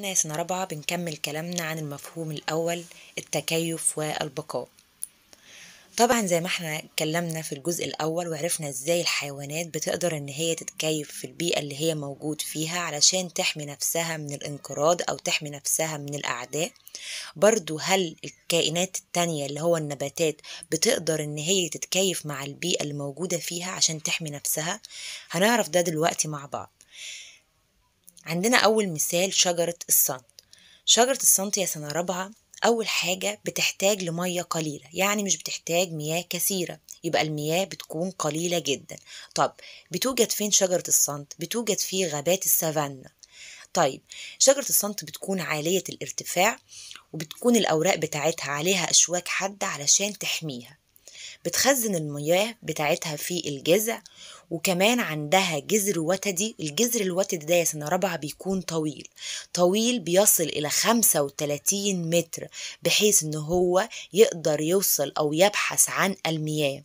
احنا سنة رابعة بنكمل كلامنا عن المفهوم الأول التكيف والبقاء طبعا زي ما احنا اتكلمنا في الجزء الأول وعرفنا ازاي الحيوانات بتقدر ان هي تتكيف في البيئة اللي هي موجود فيها علشان تحمي نفسها من الانقراض أو تحمي نفسها من الأعداء برضو هل الكائنات التانية اللي هو النباتات بتقدر ان هي تتكيف مع البيئة اللي موجودة فيها عشان تحمي نفسها هنعرف ده دلوقتي مع بعض عندنا أول مثال شجرة الصنط شجرة الصنط يا سنة رابعة أول حاجة بتحتاج لمية قليلة يعني مش بتحتاج مياه كثيرة يبقى المياه بتكون قليلة جدا طب بتوجد فين شجرة الصنط؟ بتوجد في غابات السافانا طيب شجرة الصنط بتكون عالية الارتفاع وبتكون الأوراق بتاعتها عليها أشواك حادة علشان تحميها بتخزن المياه بتاعتها في الجذع وكمان عندها جذر وتدي الجذر الوتدي ده يا سنة رابعة بيكون طويل طويل بيصل إلى 35 متر بحيث إن هو يقدر يوصل أو يبحث عن المياه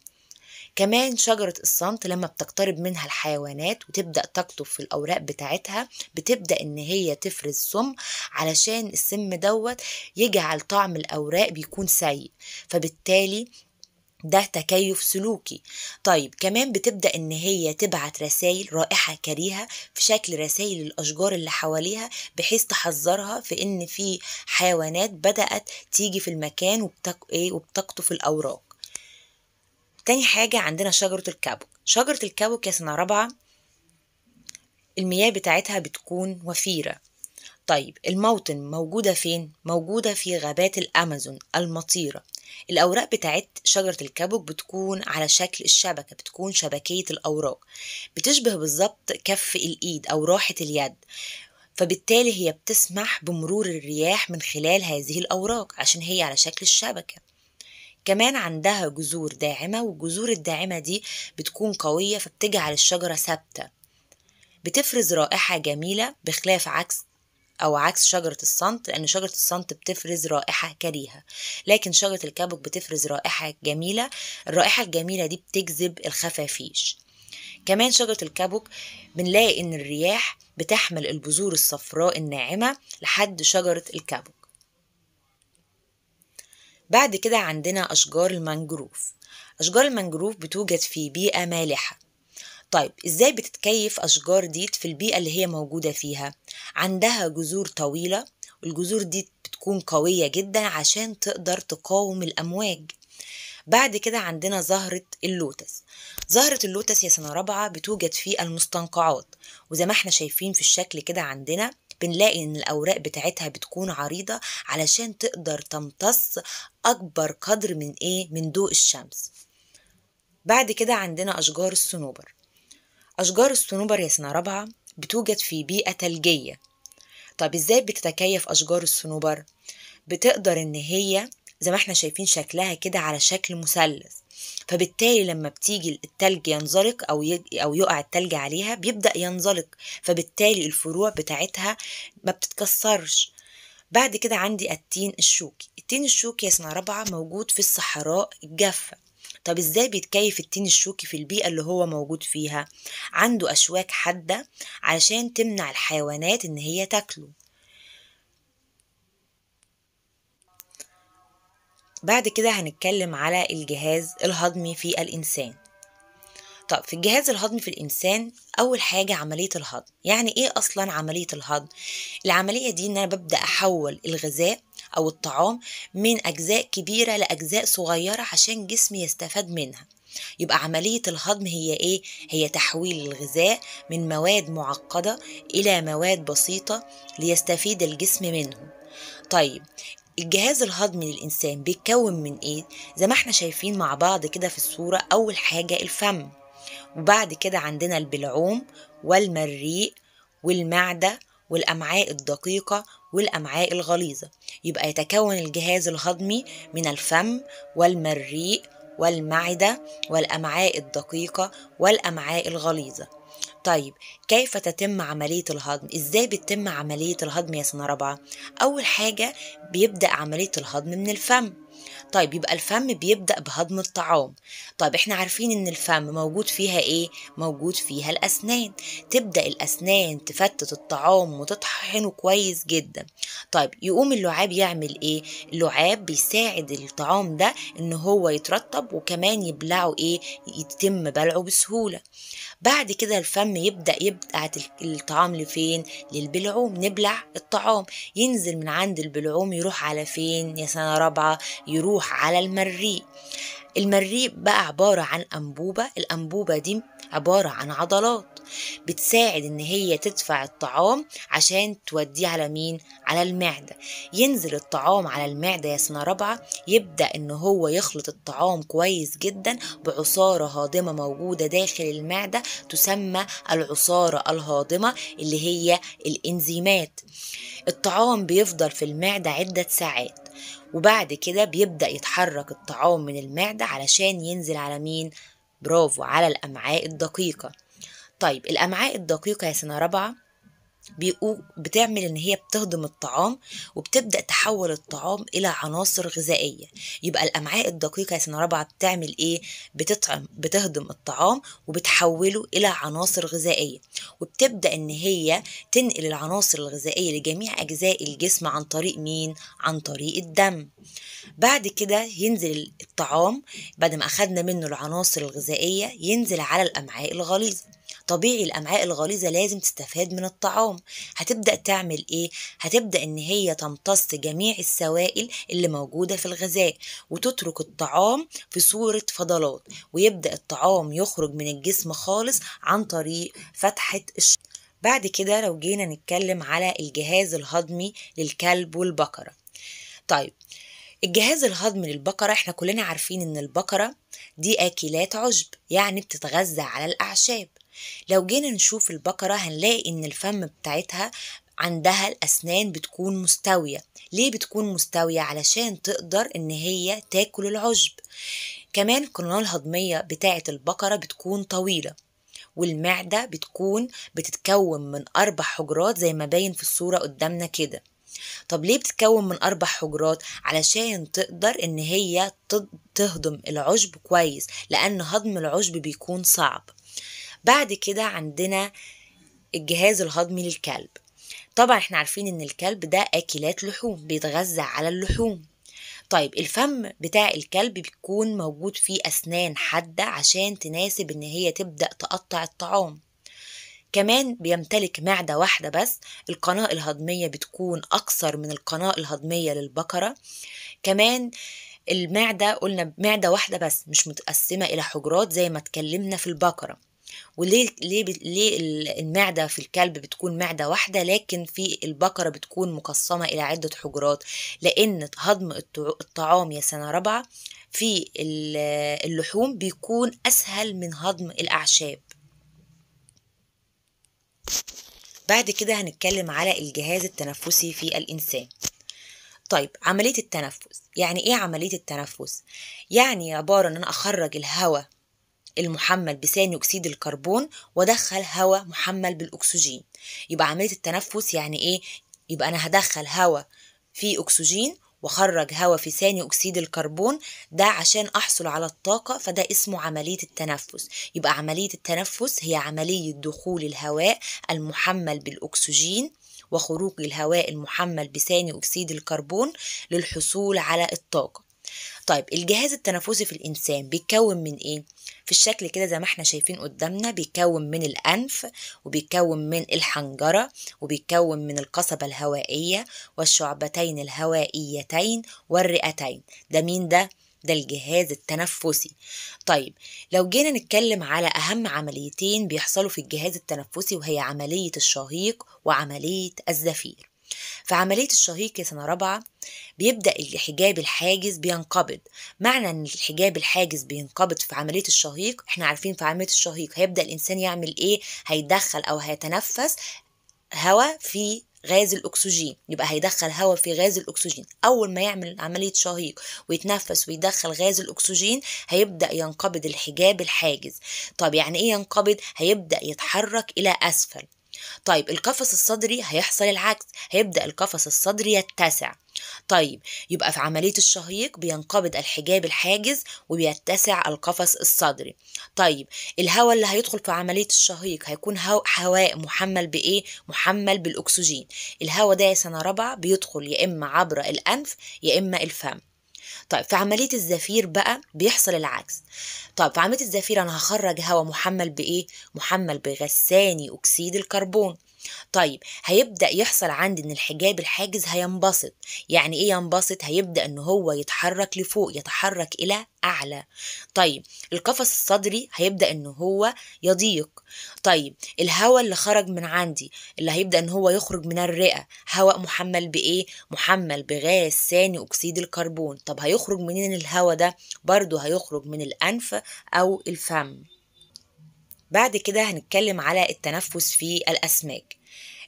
كمان شجرة الصمت لما بتقترب منها الحيوانات وتبدأ تقطف في الأوراق بتاعتها بتبدأ إن هي تفرز سم علشان السم دوت يجعل طعم الأوراق بيكون سيء فبالتالي ده تكيف سلوكي طيب كمان بتبدا ان هي تبعت رسائل رائحه كريهه في شكل رسائل الاشجار اللي حواليها بحيث تحذرها في ان في حيوانات بدات تيجي في المكان وبتق... ايه وبتقطف الاوراق تاني حاجه عندنا شجره الكابوك شجره الكابوك يا سنه رابعه المياه بتاعتها بتكون وفيره طيب الموطن موجودة فين؟ موجودة في غابات الأمازون المطيرة الأوراق بتاعت شجرة الكابوك بتكون على شكل الشبكة بتكون شبكية الأوراق بتشبه بالظبط كف الإيد أو راحة اليد فبالتالي هي بتسمح بمرور الرياح من خلال هذه الأوراق عشان هي على شكل الشبكة كمان عندها جذور داعمة والجذور الداعمة دي بتكون قوية فبتجعل الشجرة ثابتة بتفرز رائحة جميلة بخلاف عكس أو عكس شجرة الصنت لأن شجرة الصنت بتفرز رائحة كريهة لكن شجرة الكابوك بتفرز رائحة جميلة الرائحة الجميلة دي بتجذب الخفافيش كمان شجرة الكابوك بنلاقي إن الرياح بتحمل البذور الصفراء الناعمة لحد شجرة الكابوك بعد كده عندنا أشجار المانجروف أشجار المانجروف بتوجد في بيئة مالحة طيب ازاي بتتكيف اشجار ديت في البيئه اللي هي موجوده فيها عندها جذور طويله والجذور دي بتكون قويه جدا عشان تقدر تقاوم الامواج بعد كده عندنا زهرة اللوتس زهرة اللوتس يا سنة رابعة بتوجد في المستنقعات وزي ما احنا شايفين في الشكل كده عندنا بنلاقي ان الاوراق بتاعتها بتكون عريضة علشان تقدر تمتص اكبر قدر من ايه من ضوء الشمس بعد كده عندنا اشجار الصنوبر أشجار الصنوبر يا سنة رابعة بتوجد في بيئة تلجية طب إزاي بتتكيف أشجار الصنوبر؟ بتقدر إن هي زي ما احنا شايفين شكلها كده على شكل مثلث فبالتالي لما بتيجي التلج ينزلق او يج... او يقع التلج عليها بيبدا ينزلق فبالتالي الفروع بتاعتها ما بتتكسرش بعد كده عندي التين الشوكي التين الشوكي يا سنه رابعه موجود في الصحراء الجافه طب ازاي بيتكيف التين الشوكي في البيئة اللي هو موجود فيها عنده أشواك حادة علشان تمنع الحيوانات إن هي تاكله بعد كده هنتكلم على الجهاز الهضمي في الإنسان طب في الجهاز الهضمي في الإنسان أول حاجة عملية الهضم يعني إيه أصلا عملية الهضم؟ العملية دي إن أنا ببدأ أحول الغذاء أو الطعام من أجزاء كبيرة لأجزاء صغيرة عشان جسمي يستفاد منها يبقى عملية الهضم هي إيه؟ هي تحويل الغذاء من مواد معقدة إلى مواد بسيطة ليستفيد الجسم منه طيب الجهاز الهضمي للإنسان بيتكون من إيه؟ زي ما احنا شايفين مع بعض كده في الصورة أول حاجة الفم وبعد كده عندنا البلعوم والمريء والمعدة والأمعاء الدقيقة والأمعاء الغليظة يبقى يتكون الجهاز الهضمي من الفم والمريء والمعدة والأمعاء الدقيقة والأمعاء الغليظة طيب كيف تتم عملية الهضم؟ إزاي بتتم عملية الهضم يا سنة رابعة؟ أول حاجة بيبدأ عملية الهضم من الفم طيب يبقى الفم بيبدأ بهضم الطعام طيب احنا عارفين ان الفم موجود فيها ايه موجود فيها الأسنان تبدأ الأسنان تفتت الطعام وتطحنه كويس جدا طيب يقوم اللعاب يعمل ايه اللعاب بيساعد الطعام ده ان هو يترطب وكمان يبلعه ايه يتم بلعه بسهولة بعد كده الفم يبدا يبعت الطعام لفين للبلعوم نبلع الطعام ينزل من عند البلعوم يروح على فين يا سنه رابعه يروح على المريء المريء بقى عباره عن انبوبه الانبوبه دي عباره عن عضلات بتساعد ان هي تدفع الطعام عشان توديه على مين على المعده ينزل الطعام على المعده يا سنه رابعه يبدا ان هو يخلط الطعام كويس جدا بعصاره هاضمه موجوده داخل المعده تسمى العصاره الهاضمه اللي هي الانزيمات الطعام بيفضل في المعده عده ساعات وبعد كده بيبدأ يتحرك الطعام من المعدة علشان ينزل على مين؟ برافو على الأمعاء الدقيقة طيب الامعاء الدقيقه يا سنه رابعه بتعمل ان هي بتهضم الطعام وبتبدا تحول الطعام الى عناصر غذائيه يبقى الامعاء الدقيقه يا سنه رابعه بتعمل ايه بتطعم بتهضم الطعام وبتحوله الى عناصر غذائيه وبتبدا ان هي تنقل العناصر الغذائيه لجميع اجزاء الجسم عن طريق مين عن طريق الدم بعد كده ينزل الطعام بعد ما اخدنا منه العناصر الغذائيه ينزل على الامعاء الغليظه طبيعي الامعاء الغليظه لازم تستفاد من الطعام هتبدا تعمل ايه هتبدا ان هي تمتص جميع السوائل اللي موجوده في الغذاء وتترك الطعام في صوره فضلات ويبدا الطعام يخرج من الجسم خالص عن طريق فتحه الش... بعد كده لو جينا نتكلم على الجهاز الهضمي للكلب والبقره طيب الجهاز الهضمي للبقرة احنا كلنا عارفين ان البقرة دي اكلات عشب يعني بتتغذى على الاعشاب لو جينا نشوف البقرة هنلاقي إن الفم بتاعتها عندها الأسنان بتكون مستوية ليه بتكون مستوية علشان تقدر إن هي تاكل العشب كمان القناة الهضمية بتاعة البقرة بتكون طويلة والمعدة بتكون بتتكون من أربع حجرات زي ما باين في الصورة قدامنا كده طب ليه بتتكون من أربع حجرات علشان تقدر إن هي تهضم العشب كويس لأن هضم العشب بيكون صعب بعد كده عندنا الجهاز الهضمي للكلب طبعا احنا عارفين ان الكلب ده اكلات لحوم بيتغذى على اللحوم طيب الفم بتاع الكلب بيكون موجود فيه اسنان حاده عشان تناسب ان هي تبدا تقطع الطعام كمان بيمتلك معدة واحدة بس القناة الهضمية بتكون أكثر من القناة الهضمية للبقرة كمان المعدة قلنا معدة واحدة بس مش متقسمة إلى حجرات زي ما اتكلمنا في البقرة وليه ليه ليه المعده في الكلب بتكون معده واحده لكن في البقره بتكون مقسمه الى عده حجرات لان هضم الطعام يا سنه رابعه في اللحوم بيكون اسهل من هضم الاعشاب بعد كده هنتكلم على الجهاز التنفسي في الإنسان طيب عملية التنفس يعني إيه عملية التنفس؟ يعني عبارة إن أنا أخرج الهواء المحمل بثاني أكسيد الكربون وأدخل هواء محمل بالأكسجين يبقى عملية التنفس يعني إيه؟ يبقى أنا هدخل هواء فيه أكسجين وخرج هواء في ثاني أكسيد الكربون ده عشان أحصل على الطاقة فده اسمه عملية التنفس يبقى عملية التنفس هي عملية دخول الهواء المحمل بالأكسجين وخروج الهواء المحمل بثاني أكسيد الكربون للحصول على الطاقة طيب الجهاز التنفسي في الإنسان بيتكون من إيه؟ في الشكل كده زي ما احنا شايفين قدامنا بيتكون من الأنف وبيتكون من الحنجرة وبيتكون من القصبة الهوائية والشعبتين الهوائيتين والرئتين ده مين ده؟ ده الجهاز التنفسي طيب لو جينا نتكلم على أهم عمليتين بيحصلوا في الجهاز التنفسي وهي عملية الشهيق وعملية الزفير في عملية الشهيق يا سنة رابعة بيبدأ الحجاب الحاجز بينقبض معنى ان الحجاب الحاجز بينقبض في عملية الشهيق احنا عارفين في عملية الشهيق هيبدأ الإنسان يعمل ايه هيدخل أو هيتنفس هواء في غاز الاكسجين يبقى هيدخل هواء في غاز الاكسجين اول ما يعمل عمليه شهيق ويتنفس ويدخل غاز الاكسجين هيبدا ينقبض الحجاب الحاجز طب يعني ايه ينقبض هيبدا يتحرك الى اسفل طيب القفص الصدري هيحصل العكس هيبدأ القفص الصدري يتسع طيب يبقى في عملية الشهيق بينقبض الحجاب الحاجز وبيتسع القفص الصدري طيب الهواء اللي هيدخل في عملية الشهيق هيكون هواء محمل بإيه؟ محمل بالأكسجين الهواء ده يا سنة رابعة بيدخل يا إما عبر الأنف يا إما الفم طيب في عملية الزفير بقى بيحصل العكس طيب في عملية الزفير أنا هخرج هواء محمل بإيه؟ محمل بغساني أكسيد الكربون طيب هيبدا يحصل عندي ان الحجاب الحاجز هينبسط يعني ايه ينبسط هيبدا ان هو يتحرك لفوق يتحرك الى اعلى طيب القفص الصدري هيبدا ان هو يضيق طيب الهواء اللي خرج من عندي اللي هيبدا ان هو يخرج من الرئه هواء محمل بايه محمل بغاز ثاني اكسيد الكربون طب هيخرج منين الهواء ده برضو هيخرج من الانف او الفم بعد كده هنتكلم على التنفس في الأسماك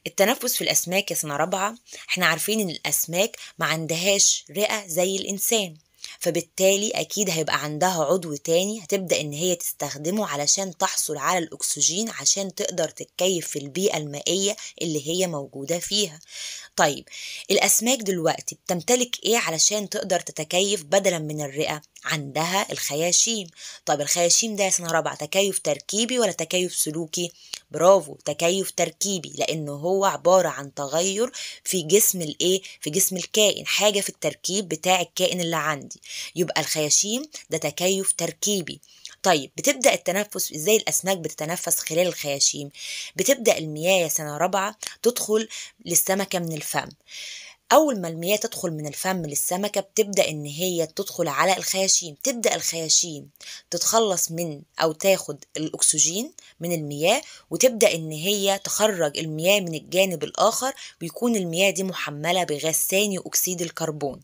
التنفس في الأسماك يا سنة رابعة احنا عارفين ان الأسماك ما عندهاش رئة زي الإنسان فبالتالي أكيد هيبقى عندها عضو تاني هتبدأ إن هي تستخدمه علشان تحصل على الأكسجين عشان تقدر تتكيف في البيئة المائية اللي هي موجودة فيها طيب الأسماك دلوقتي بتمتلك إيه علشان تقدر تتكيف بدلا من الرئة عندها الخياشيم طب الخياشيم ده يا سنة رابعة تكيف تركيبي ولا تكيف سلوكي برافو تكيف تركيبي لأنه هو عبارة عن تغير في جسم الإيه في جسم الكائن حاجة في التركيب بتاع الكائن اللي عندي يبقى الخياشيم ده تكيف تركيبي طيب بتبدا التنفس ازاي الاسماك بتتنفس خلال الخياشيم بتبدا المياه يا سنه رابعه تدخل للسمكه من الفم اول ما المياه تدخل من الفم للسمكه بتبدا ان هي تدخل على الخياشيم تبدا الخياشيم تتخلص من او تاخد الاكسجين من المياه وتبدا ان هي تخرج المياه من الجانب الاخر بيكون المياه دي محمله بغاز ثاني اكسيد الكربون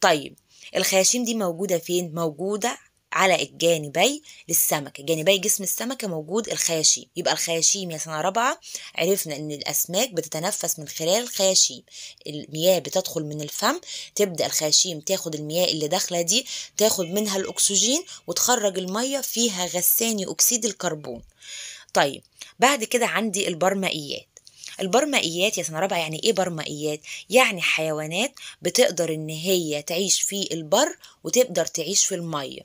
طيب الخياشيم دي موجوده فين موجوده على الجانبي للسمكة جانبي جسم السمكة موجود الخياشيم يبقى الخياشيم يا سنة رابعة عرفنا ان الأسماك بتتنفس من خلال الخياشيم المياه بتدخل من الفم تبدأ الخياشيم تاخد المياه اللي داخلة دي تاخد منها الأكسجين وتخرج المية فيها غساني أكسيد الكربون طيب بعد كده عندي البرمائيات البرمائيات يا سنة رابعة يعني ايه برمائيات؟ يعني حيوانات بتقدر ان هي تعيش في البر وتقدر تعيش في المية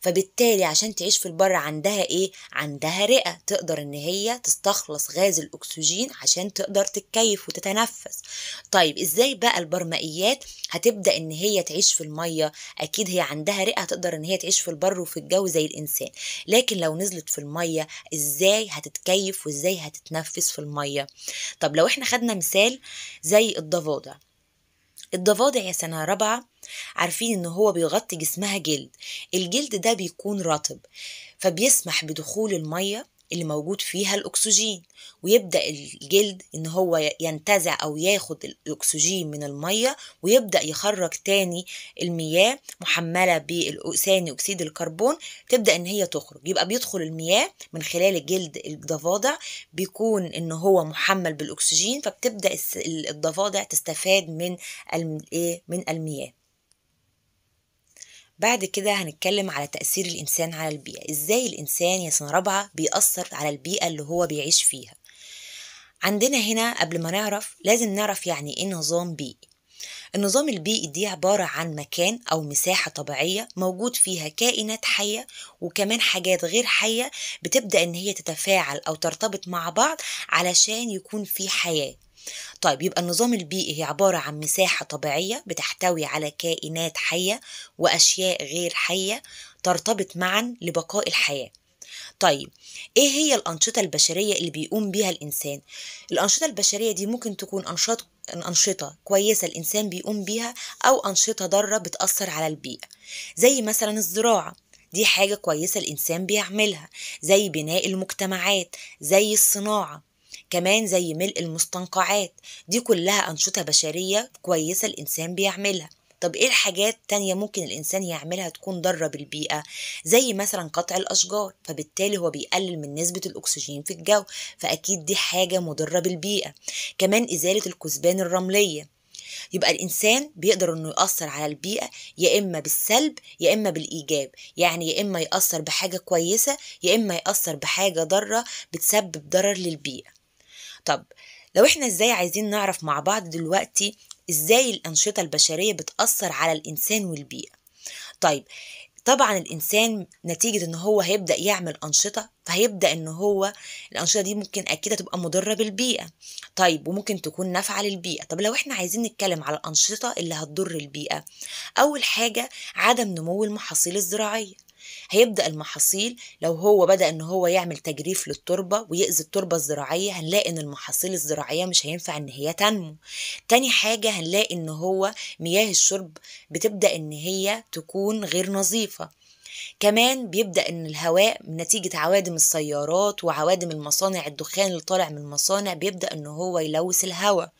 فبالتالي عشان تعيش في البر عندها ايه عندها رئه تقدر ان هي تستخلص غاز الاكسجين عشان تقدر تتكيف وتتنفس طيب ازاي بقى البرمائيات هتبدا ان هي تعيش في الميه اكيد هي عندها رئه هتقدر ان هي تعيش في البر وفي الجو زي الانسان لكن لو نزلت في الميه ازاي هتتكيف وازاي هتتنفس في الميه طب لو احنا خدنا مثال زي الضفادع الضفادع يا سنه رابعه عارفين ان هو بيغطي جسمها جلد الجلد ده بيكون رطب فبيسمح بدخول الميه اللي موجود فيها الاكسجين ويبدا الجلد ان هو ينتزع او ياخد الاكسجين من الميه ويبدا يخرج تاني المياه محمله بالثاني اكسيد الكربون تبدا ان هي تخرج يبقى بيدخل المياه من خلال الجلد الضفادع بيكون ان هو محمل بالاكسجين فبتبدا الضفادع تستفاد من إيه، من المياه بعد كده هنتكلم على تأثير الإنسان على البيئة إزاي الإنسان يا سنة رابعة بيأثر على البيئة اللي هو بيعيش فيها عندنا هنا قبل ما نعرف لازم نعرف يعني إيه نظام بيئي النظام البيئي دي عبارة عن مكان أو مساحة طبيعية موجود فيها كائنات حية وكمان حاجات غير حية بتبدأ إن هي تتفاعل أو ترتبط مع بعض علشان يكون في حياة طيب يبقى النظام البيئي هي عبارة عن مساحة طبيعية بتحتوي على كائنات حية وأشياء غير حية ترتبط معا لبقاء الحياة طيب ايه هي الانشطه البشريه اللي بيقوم بيها الانسان الانشطه البشريه دي ممكن تكون انشطه أنشطة كويسة الإنسان بيقوم بيها أو أنشطة ضارة بتأثر على البيئة زي مثلا الزراعة دي حاجة كويسة الإنسان بيعملها زي بناء المجتمعات زي الصناعة كمان زي ملء المستنقعات دي كلها أنشطة بشرية كويسة الإنسان بيعملها طب ايه الحاجات تانية ممكن الانسان يعملها تكون ضارة بالبيئة زي مثلا قطع الاشجار فبالتالي هو بيقلل من نسبة الاكسجين في الجو فاكيد دي حاجة مضرة بالبيئة كمان ازالة الكثبان الرملية يبقى الانسان بيقدر انه ياثر على البيئه يا اما بالسلب يا اما بالايجاب يعني يا اما ياثر بحاجه كويسه يا اما ياثر بحاجه ضاره بتسبب ضرر للبيئه طب لو احنا ازاي عايزين نعرف مع بعض دلوقتي ازاي الانشطه البشريه بتاثر على الانسان والبيئه طيب طبعا الانسان نتيجه ان هو هيبدا يعمل انشطه فهيبدا ان هو الانشطه دي ممكن اكيد هتبقى مضره بالبيئه طيب وممكن تكون نافعه للبيئه طب لو احنا عايزين نتكلم على الانشطه اللي هتضر البيئه اول حاجه عدم نمو المحاصيل الزراعيه هيبدا المحاصيل لو هو بدا ان هو يعمل تجريف للتربه ويأذي التربه الزراعيه هنلاقي ان المحاصيل الزراعيه مش هينفع ان هي تنمو تاني حاجه هنلاقي ان هو مياه الشرب بتبدا ان هي تكون غير نظيفه كمان بيبدا ان الهواء نتيجه عوادم السيارات وعوادم المصانع الدخان اللي طالع من المصانع بيبدا ان هو يلوث الهواء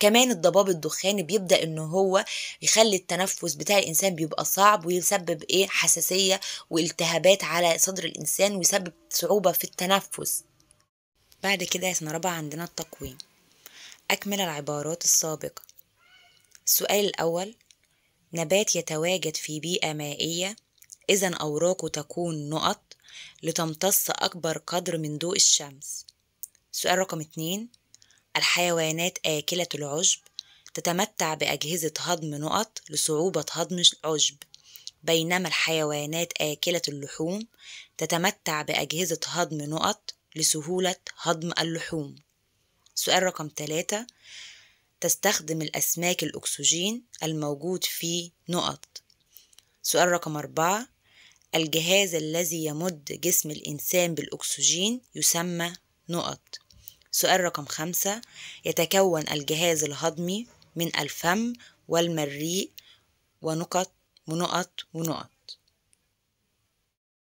كمان الضباب الدخاني بيبدا ان هو يخلي التنفس بتاع الانسان بيبقى صعب ويسبب ايه حساسيه والتهابات على صدر الانسان ويسبب صعوبه في التنفس بعد كده يا سنه رابعه عندنا التقويم اكمل العبارات السابقه السؤال الاول نبات يتواجد في بيئه مائيه إذا أوراقه تكون نقط لتمتص أكبر قدر من ضوء الشمس سؤال رقم اتنين الحيوانات آكلة العشب تتمتع بأجهزة هضم نقط لصعوبة هضم العشب بينما الحيوانات آكلة اللحوم تتمتع بأجهزة هضم نقط لسهولة هضم اللحوم سؤال رقم ثلاثة تستخدم الأسماك الأكسجين الموجود في نقط سؤال رقم أربعة الجهاز الذي يمد جسم الإنسان بالأكسجين يسمى نقط سؤال رقم خمسة يتكون الجهاز الهضمي من الفم والمريء ونقط ونقط ونقط